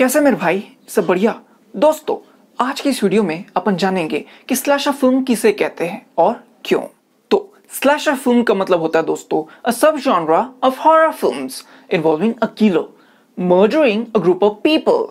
कैसे मेरे भाई सब बढ़िया दोस्तों आज की इस वीडियो में अपन जानेंगे कि स्लैशर फिल्म किसे कहते हैं और क्यों तो स्लैशर फिल्म का मतलब होता है दोस्तों a subgenre of horror films involving a killer murdering a group of people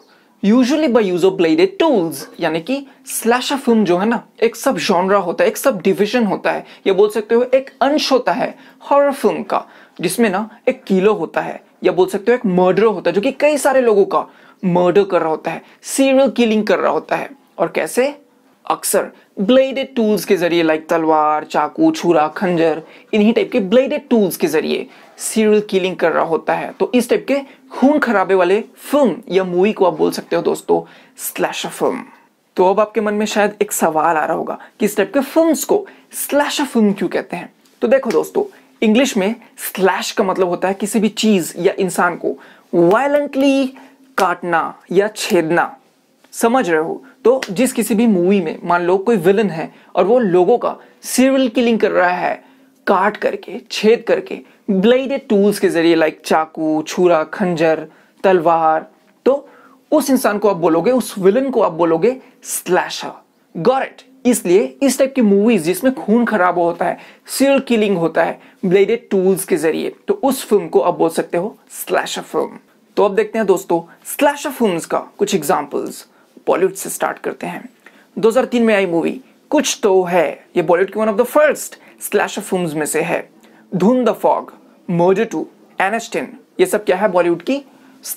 usually by use of bladed tools यानी कि स्लैशर फिल्म जो है ना एक सब जॉनरा होता है एक सब डिविजन होता है या बोल सकते हो एक अंश होता है हॉरर फिल्म का जिसमें ना एक किलो होता है या बोल सकते हो एक मर्डर होता है जो कि कई सारे लोगों का मर्डर कर रहा होता है सीरियल किलिंग कर रहा होता है और कैसे अक्सर ब्लेडेड टूल्स के जरिए लाइक तलवार चाकू छुरा खंजर इन्हीं टाइप के ब्लेडेड टूल्स के जरिए सीरियल किलिंग कर रहा होता है तो इस टाइप के खून खराबे वाले फिल्म या मूवी को आप बोल सकते हो दोस्तों स्लैश फिल्म तो अब आपके मन में शायद एक सवाल आ रहा होगा कि इस टाइप के फिल्म्स को स्लैश फिल्म क्यों कहते हैं तो देखो दोस्तों इंग्लिश में स्लैश का मतलब होता है किसी भी चीज या इंसान को वायलेंटली काटना या छेदना समझ रहे हो तो जिस किसी भी मूवी में मान लो कोई विलन है और वो लोगों का सीरियल किलिंग कर रहा है काट करके छेद करके ब्लेडेड टूल्स के जरिए लाइक चाकू छुरा खंजर तलवार तो उस इंसान को आप बोलोगे उस विलन को आप बोलोगे स्लैशर गॉट इट इसलिए इस टाइप की मूवीज जिसमें खून खराब होता है सीरियल किलिंग होता है ब्लेडेड टूल्स के जरिए तो उस फिल्म को आप बोल सकते हो स्लैशर फिल्म तो अब देखते हैं दोस्तों ऑफ फिल्म्स का कुछ एग्जाम्पल्स बॉलीवुड से स्टार्ट करते हैं 2003 में आई मूवी कुछ तो है ये बॉलीवुड की one of the first slash films में से है Dhund the fog murder two एनेस्टिन ये सब क्या है बॉलीवुड की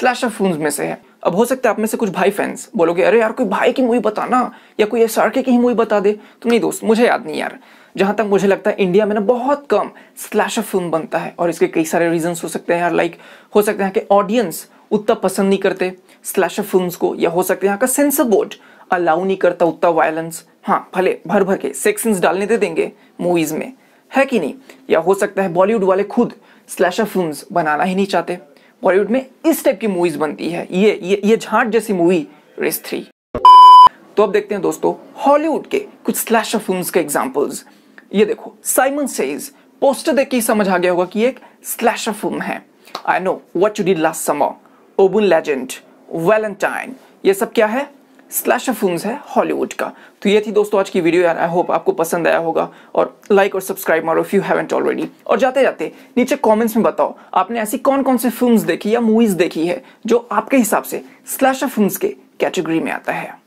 ऑफ फिल्म्स में से है अब हो सकता है आप में से कुछ भाई फैंस बोलोगे अरे यार कोई भाई की मूवी बताना या कोई एस की ही मूवी बता दे तो नहीं दोस्त मुझे याद नहीं यार जहां तक मुझे लगता है इंडिया में ना बहुत कम स्लैश ऑफ फिल्म बनता है और इसके कई सारे रीजंस हो सकते हैं यार लाइक हो सकते हैं कि ऑडियंस उतना पसंद नहीं करते स्लैश ऑफ फिल्म को या हो सकते हैं यहाँ का सेंसर बोर्ड अलाउ नहीं करता उतना वायलेंस हाँ भले भर भर के सेक्शंस डालने दे देंगे मूवीज में है कि नहीं या हो सकता है बॉलीवुड वाले खुद ऑफ फिल्म बनाना ही नहीं चाहते बॉलीवुड में इस टाइप की मूवीज बनती है ये ये ये झाट जैसी मूवी रेस थ्री तो अब देखते हैं दोस्तों हॉलीवुड के कुछ स्लैशर फिल्म्स के एग्जांपल्स ये देखो साइमन सेज पोस्टर देख के समझ आ गया होगा कि एक स्लैशर फिल्म है I know what you did last summer urban legend Valentine ये सब क्या है स्लैशर फिल्म है हॉलीवुड का तो ये थी दोस्तों आज की वीडियो यार आई होप आपको पसंद आया होगा और लाइक और सब्सक्राइब मारो इफ यू हैवेंट ऑलरेडी और जाते जाते नीचे कमेंट्स में बताओ आपने ऐसी कौन कौन सी फिल्म्स देखी या मूवीज देखी है जो आपके हिसाब से स्लैशर फिल्म्स के कैटेगरी में आता है